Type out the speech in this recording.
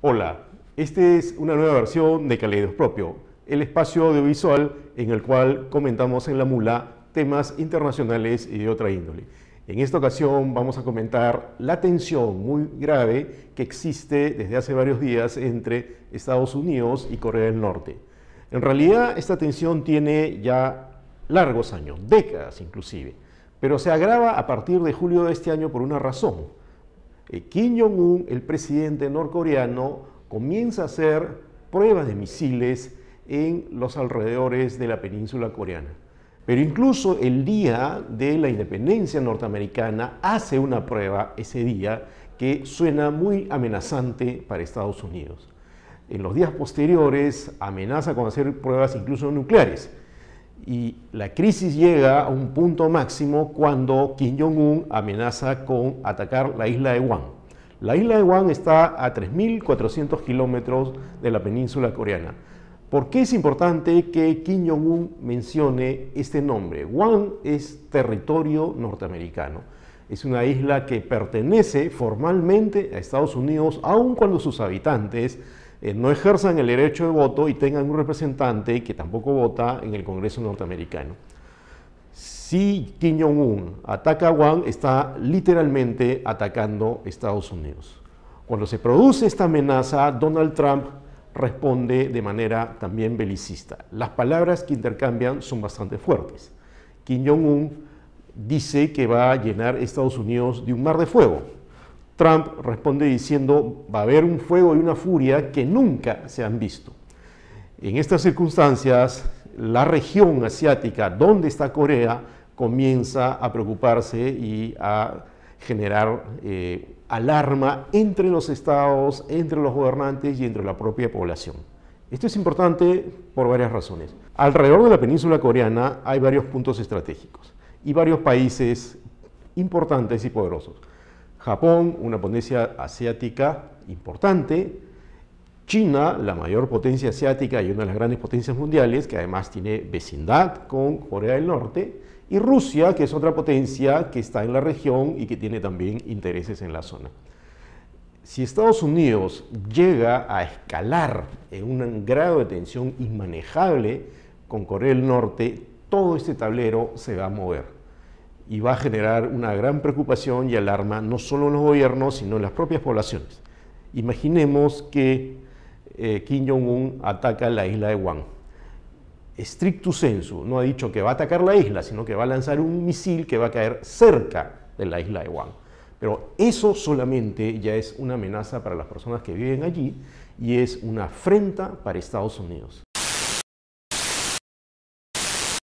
Hola, esta es una nueva versión de Propio, el espacio audiovisual en el cual comentamos en la mula temas internacionales y de otra índole. En esta ocasión vamos a comentar la tensión muy grave que existe desde hace varios días entre Estados Unidos y Corea del Norte. En realidad esta tensión tiene ya largos años, décadas inclusive, pero se agrava a partir de julio de este año por una razón eh, Kim Jong-un, el presidente norcoreano, comienza a hacer pruebas de misiles en los alrededores de la península coreana. Pero incluso el día de la independencia norteamericana hace una prueba ese día que suena muy amenazante para Estados Unidos. En los días posteriores amenaza con hacer pruebas incluso nucleares. Y la crisis llega a un punto máximo cuando Kim Jong-un amenaza con atacar la isla de Guam. La isla de Guam está a 3.400 kilómetros de la península coreana. ¿Por qué es importante que Kim Jong-un mencione este nombre? Guam es territorio norteamericano es una isla que pertenece formalmente a Estados Unidos, aun cuando sus habitantes eh, no ejerzan el derecho de voto y tengan un representante que tampoco vota en el Congreso norteamericano. Si Kim Jong-un ataca a Guam, está literalmente atacando Estados Unidos. Cuando se produce esta amenaza, Donald Trump responde de manera también belicista. Las palabras que intercambian son bastante fuertes. Kim Jong-un dice que va a llenar Estados Unidos de un mar de fuego. Trump responde diciendo, va a haber un fuego y una furia que nunca se han visto. En estas circunstancias, la región asiática donde está Corea comienza a preocuparse y a generar eh, alarma entre los estados, entre los gobernantes y entre la propia población. Esto es importante por varias razones. Alrededor de la península coreana hay varios puntos estratégicos y varios países importantes y poderosos. Japón, una potencia asiática importante, China, la mayor potencia asiática y una de las grandes potencias mundiales, que además tiene vecindad con Corea del Norte, y Rusia, que es otra potencia que está en la región y que tiene también intereses en la zona. Si Estados Unidos llega a escalar en un grado de tensión inmanejable con Corea del Norte, todo este tablero se va a mover y va a generar una gran preocupación y alarma no solo en los gobiernos, sino en las propias poblaciones. Imaginemos que eh, Kim Jong-un ataca la isla de Guam. Estricto sensu, no ha dicho que va a atacar la isla, sino que va a lanzar un misil que va a caer cerca de la isla de Guam. Pero eso solamente ya es una amenaza para las personas que viven allí y es una afrenta para Estados Unidos.